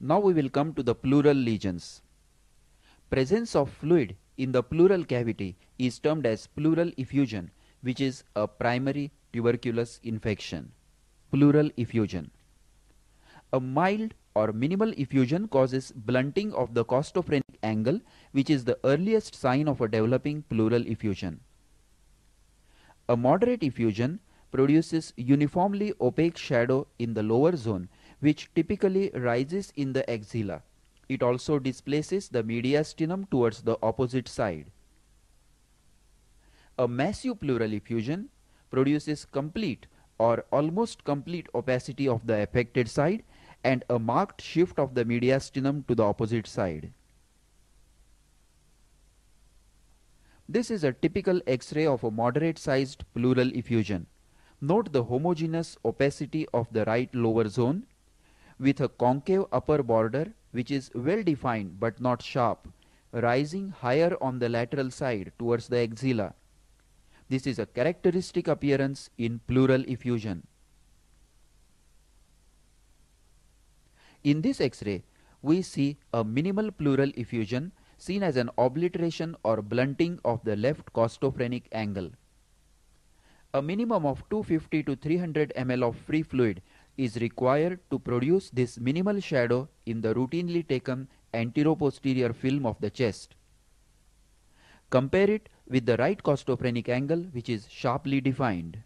Now we will come to the pleural lesions. Presence of fluid in the pleural cavity is termed as pleural effusion which is a primary tuberculous infection. Pleural effusion. A mild or minimal effusion causes blunting of the costophrenic angle which is the earliest sign of a developing pleural effusion. A moderate effusion produces uniformly opaque shadow in the lower zone which typically rises in the axilla. It also displaces the mediastinum towards the opposite side. A massive pleural effusion produces complete or almost complete opacity of the affected side and a marked shift of the mediastinum to the opposite side. This is a typical X-ray of a moderate-sized pleural effusion. Note the homogeneous opacity of the right lower zone with a concave upper border which is well defined but not sharp, rising higher on the lateral side towards the axilla. This is a characteristic appearance in pleural effusion. In this X-ray, we see a minimal pleural effusion seen as an obliteration or blunting of the left costophrenic angle. A minimum of 250 to 300 ml of free fluid is required to produce this minimal shadow in the routinely taken anteroposterior film of the chest. Compare it with the right costophrenic angle which is sharply defined.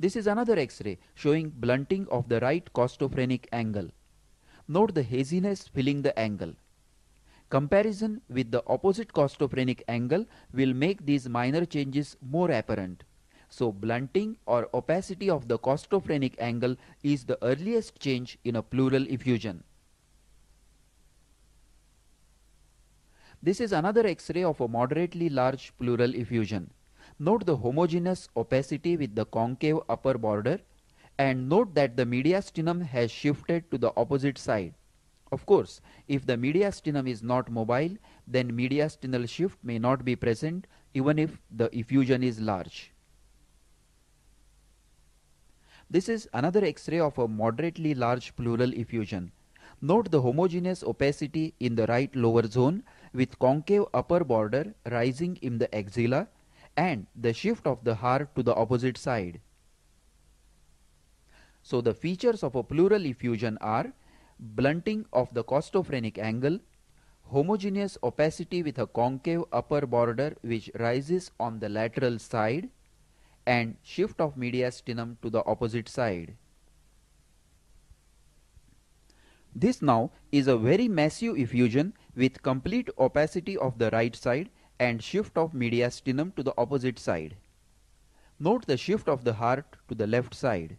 This is another X-ray showing blunting of the right costophrenic angle. Note the haziness filling the angle. Comparison with the opposite costophrenic angle will make these minor changes more apparent. So blunting or opacity of the costophrenic angle is the earliest change in a pleural effusion. This is another X-ray of a moderately large pleural effusion. Note the homogeneous opacity with the concave upper border and note that the mediastinum has shifted to the opposite side. Of course, if the mediastinum is not mobile, then mediastinal shift may not be present even if the effusion is large. This is another X-ray of a moderately large pleural effusion. Note the homogeneous opacity in the right lower zone with concave upper border rising in the axilla and the shift of the heart to the opposite side. So the features of a pleural effusion are blunting of the costophrenic angle, homogeneous opacity with a concave upper border which rises on the lateral side, and shift of mediastinum to the opposite side. This now is a very massive effusion with complete opacity of the right side and shift of mediastinum to the opposite side. Note the shift of the heart to the left side.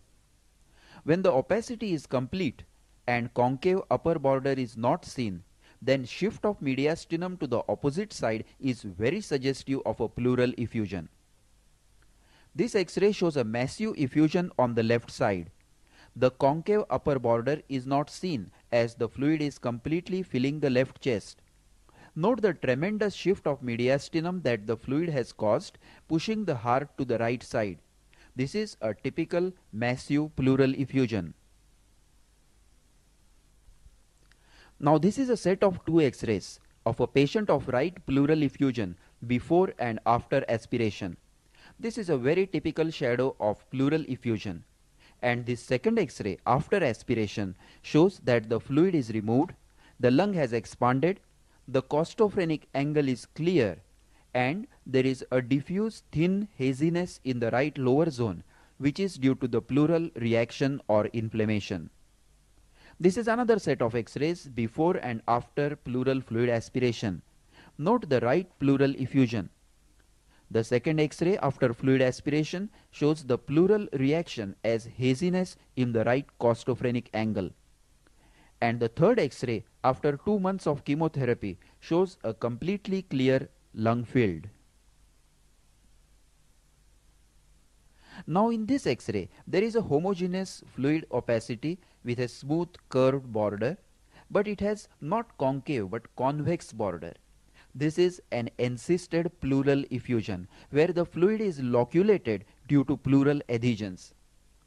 When the opacity is complete and concave upper border is not seen, then shift of mediastinum to the opposite side is very suggestive of a pleural effusion. This X-ray shows a massive effusion on the left side. The concave upper border is not seen as the fluid is completely filling the left chest. Note the tremendous shift of mediastinum that the fluid has caused, pushing the heart to the right side. This is a typical massive pleural effusion. Now this is a set of two x-rays of a patient of right pleural effusion before and after aspiration. This is a very typical shadow of pleural effusion. And this second x-ray after aspiration shows that the fluid is removed, the lung has expanded the costophrenic angle is clear and there is a diffuse thin haziness in the right lower zone which is due to the pleural reaction or inflammation. This is another set of x-rays before and after pleural fluid aspiration. Note the right pleural effusion. The second x-ray after fluid aspiration shows the pleural reaction as haziness in the right costophrenic angle and the third x-ray after 2 months of chemotherapy shows a completely clear lung field. Now in this x-ray there is a homogeneous fluid opacity with a smooth curved border but it has not concave but convex border. This is an encysted pleural effusion where the fluid is loculated due to pleural adhesions.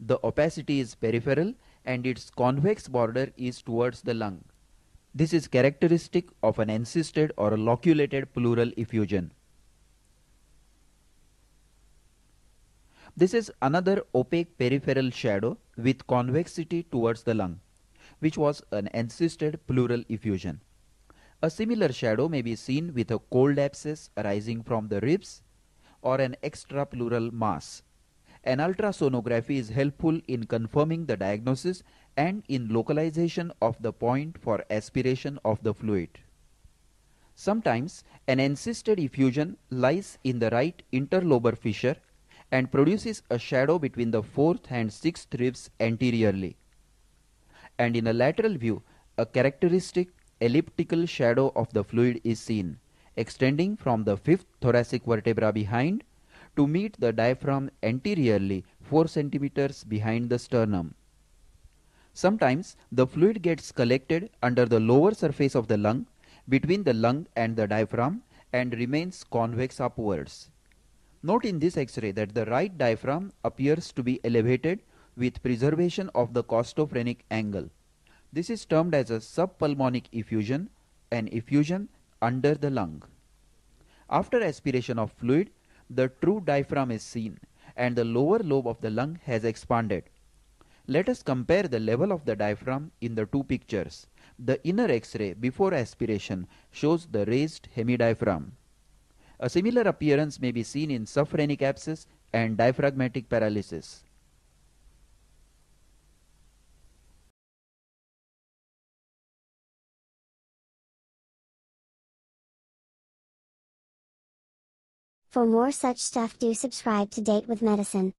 The opacity is peripheral and its convex border is towards the lung. This is characteristic of an encysted or a loculated pleural effusion. This is another opaque peripheral shadow with convexity towards the lung, which was an encysted pleural effusion. A similar shadow may be seen with a cold abscess arising from the ribs or an extrapleural mass an ultrasonography is helpful in confirming the diagnosis and in localization of the point for aspiration of the fluid. Sometimes an encysted effusion lies in the right interlobar fissure and produces a shadow between the fourth and sixth ribs anteriorly. And in a lateral view, a characteristic elliptical shadow of the fluid is seen, extending from the fifth thoracic vertebra behind to meet the diaphragm anteriorly 4 centimeters behind the sternum. Sometimes the fluid gets collected under the lower surface of the lung between the lung and the diaphragm and remains convex upwards. Note in this x-ray that the right diaphragm appears to be elevated with preservation of the costophrenic angle. This is termed as a subpulmonic effusion, an effusion under the lung. After aspiration of fluid, the true diaphragm is seen and the lower lobe of the lung has expanded. Let us compare the level of the diaphragm in the two pictures. The inner X-ray before aspiration shows the raised hemidiaphragm. A similar appearance may be seen in suffrenic abscess and diaphragmatic paralysis. For more such stuff do subscribe to Date with Medicine.